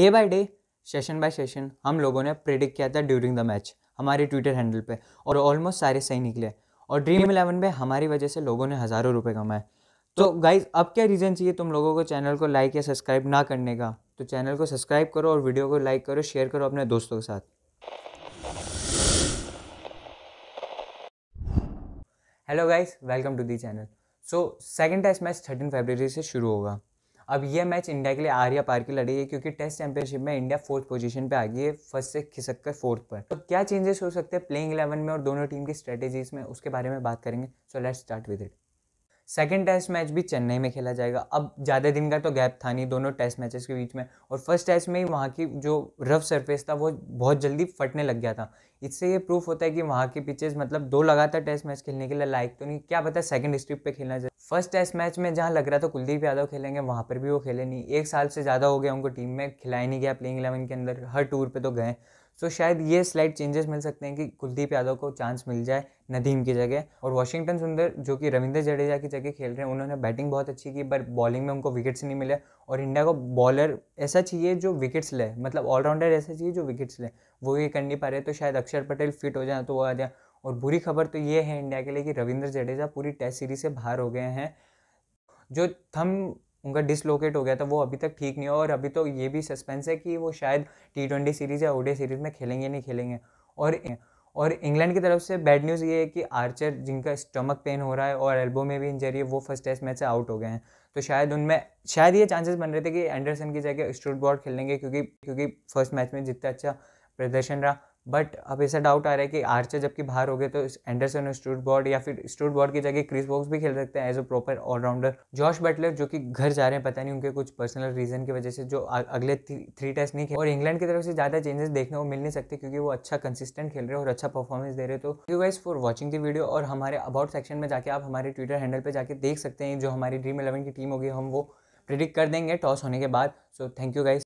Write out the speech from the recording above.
day by day session by session हम लोगों ने प्रिडिक्ट किया था ड्यूरिंग द मैच हमारे ट्विटर हैंडल पे और ऑलमोस्ट सारे सही निकले और ड्रीम इलेवन में हमारी वजह से लोगों ने हज़ारों रुपए कमाए तो गाइज अब क्या रीज़न चाहिए तुम लोगों को चैनल को लाइक या सब्सक्राइब ना करने का तो चैनल को सब्सक्राइब करो और वीडियो को लाइक करो शेयर करो अपने दोस्तों के साथ hello guys welcome to the channel so second test match thirteen Feb से शुरू होगा अब ये मैच इंडिया के लिए आर्या पार की लड़ी है क्योंकि टेस्ट चैंपियनशिप में इंडिया फोर्थ पोजीशन पे आ गई है फर्स्ट से खिसक कर फोर्थ पर तो क्या चेंजेस हो सकते हैं प्लेइंग इलेवन में और दोनों टीम की स्ट्रेटेजीज में उसके बारे में बात करेंगे so let's start with it second test match भी चेन्नई में खेला जाएगा अब ज़्यादा दिन का तो गैप था नहीं दोनों टेस्ट मैचेस के बीच में और फर्स्ट टेस्ट में ही वहाँ की जो रफ सरफेस था वो बहुत जल्दी फटने लग गया था इससे ये प्रूफ होता है कि वहाँ के पिचेस मतलब दो लगातार टेस्ट मैच खेलने के लिए लायक तो नहीं क्या पता सेकंड स्ट्रिप पे खेलना चाहिए फर्स्ट टेस्ट मैच में जहाँ लग रहा था कुलदीप यादव खेलेंगे वहाँ पर भी वो खेले नहीं एक साल से ज़्यादा हो गया उनको टीम में खिलाया नहीं गया प्लेइंग इलेवन के अंदर हर टूर पर तो गए सो so, शायद ये स्लाइड चेंजेस मिल सकते हैं कि कुलदीप यादव को चांस मिल जाए नदीम की जगह और वाशिंगटन सुंदर जो कि रविंद्र जडेजा की जगह खेल रहे हैं उन्होंने बैटिंग बहुत अच्छी की पर बॉलिंग में उनको विकेट्स नहीं मिले और इंडिया को बॉलर ऐसा चाहिए जो विकेट्स ले मतलब ऑलराउंडर ऐसा चाहिए जो विकेट्स ले वो ये कर नहीं पा रहे तो शायद अक्षर पटेल फिट हो जाए तो वो आ जाए और बुरी खबर तो ये है इंडिया के लिए कि रविंद्र जडेजा पूरी टेस्ट सीरीज से बाहर हो गए हैं जो थम उनका डिसलोकेट हो गया था तो वो अभी तक ठीक नहीं हो और अभी तो ये भी सस्पेंस है कि वो शायद टी ट्वेंटी सीरीज़ या ओडे सीरीज़ में खेलेंगे नहीं खेलेंगे और और इंग्लैंड की तरफ से बैड न्यूज़ ये है कि आर्चर जिनका स्टमक पेन हो रहा है और एल्बो में भी इंजरी है वो फर्स्ट टेस्ट मैच से आउट हो गए हैं तो शायद उनमें शायद ये चांसेस बन रहे थे कि एंडरसन की जगह स्टूट बॉर्ड खेलेंगे क्योंकि क्योंकि फर्स्ट मैच में जितना अच्छा प्रदर्शन रहा बट अब ऐसा डाउट आ रहा है कि आर्चर जबकि बाहर हो गए तो एंडरसन और बॉर्ड या फिर बॉर्ड की जगह क्रिस बॉक्स भी खेल सकते हैं as a proper allrounder Jos Buttler जो कि घर जा रहे हैं पता नहीं उनके कुछ पर्सनल रीजन की वजह से जो अगले थ्री टेस्ट नहीं खेल और इंग्लैंड की तरफ से ज़्यादा चेंजेस देखने को मिल नहीं सकते क्योंकि वो अच्छा कंसिस्टेंट खेल रहे हो और अच्छा परफॉर्मेंस दे रहे तो you guys for watching the video और हमारे अबाउट सेक्शन में जाके आप हमारे ट्विटर हैंडल पर जाके देख सकते हैं जो हमारी ड्रीम इलेवन की टीम होगी हम वो प्रिडिक्ट कर देंगे टॉस होने के बाद सो थैंक यू गाइज